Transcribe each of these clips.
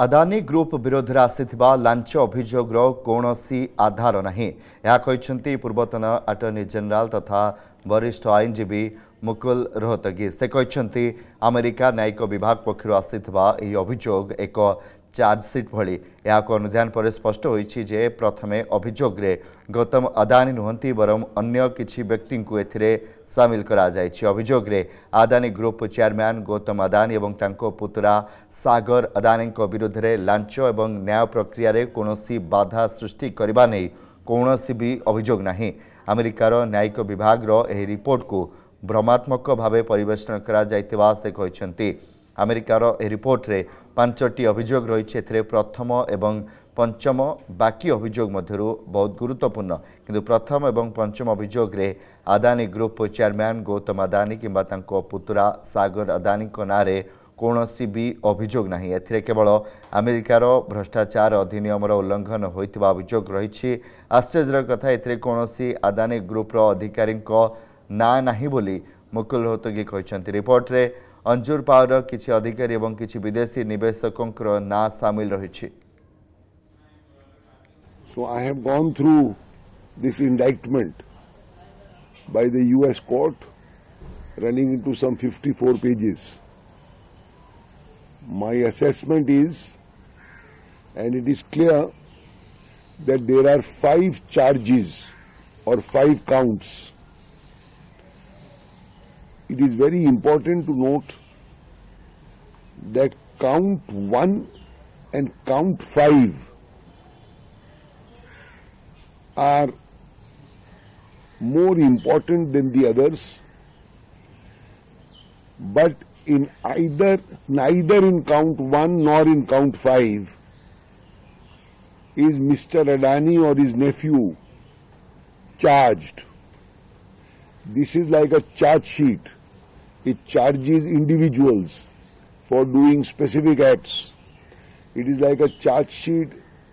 Adani group विरोध आंच अभोग कौन सी आधार नहीं पूर्वतन आटर्णी जनरल तथा वरिष्ठ आईनजीवी मुकुल रोहतगी से कहते आमेरिका न्यायिक विभाग पक्ष आई अभोग एक चार्जसीट भुध्यान पर स्पष्ट हो प्रथम अभोगे गौतम अदानी नुहति बर अन्य कि व्यक्ति एमिल कर अभोगे अदानी ग्रुप चेयरमैन गौतम अदानी और पुतरा सगर अदानी विरोध में लाच और न्याय प्रक्रिय कौन सी बाधा सृष्टि करने नहीं कौन भी अभोग ना आमेरिकार न्यायिक विभाग रिपोर्ट को भ्रमात्मक भाव परेषण कर ଆମେରିକାର ଏହି ରିପୋର୍ଟରେ ପାଞ୍ଚଟି ଅଭିଯୋଗ ରହିଛି ଏଥିରେ ପ୍ରଥମ ଏବଂ ପଞ୍ଚମ ବାକି ଅଭିଯୋଗ ମଧ୍ୟରୁ ବହୁତ ଗୁରୁତ୍ୱପୂର୍ଣ୍ଣ କିନ୍ତୁ ପ୍ରଥମ ଏବଂ ପଞ୍ଚମ ଅଭିଯୋଗରେ ଆଦାନୀ ଗ୍ରୁପ୍ ଚେୟାରମ୍ୟାନ୍ ଗୌତମ ଆଦାନୀ କିମ୍ବା ତାଙ୍କ ପୁତୁରା ସାଗର ଆଦାନୀଙ୍କ ନାଁରେ କୌଣସି ବି ଅଭିଯୋଗ ନାହିଁ ଏଥିରେ କେବଳ ଆମେରିକାର ଭ୍ରଷ୍ଟାଚାର ଅଧିନିୟମର ଉଲ୍ଲଙ୍ଘନ ହୋଇଥିବା ଅଭିଯୋଗ ରହିଛି ଆଶ୍ଚର୍ଯ୍ୟର କଥା ଏଥିରେ କୌଣସି ଆଦାନୀ ଗ୍ରୁପ୍ର ଅଧିକାରୀଙ୍କ ନାଁ ନାହିଁ ବୋଲି ମୁକୁଲ ରୋହତଗୀ କହିଛନ୍ତି ରିପୋର୍ଟରେ So I have gone through this indictment by the US court running into some 54 pages. My assessment is, and it is clear, that there are five charges or five counts it is very important to note that count 1 and count 5 are more important than the others but in either neither in count 1 nor in count 5 is Mr. Adani or his nephew charged. This is like a charge sheet it charges individuals for doing specific acts. It is like a charge sheet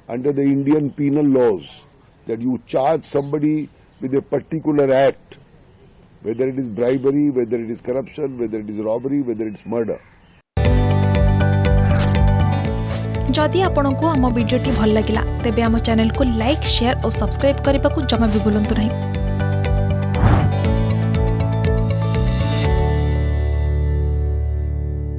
under the Indian penal laws that you charge somebody with a particular act, whether it is bribery, whether it is corruption, whether it is robbery, whether it's murder. जदि आपंक आम भिड्टे भल लगा तेब आम चेल्क like share और subscribe करने को जमा भी बुलां नहीं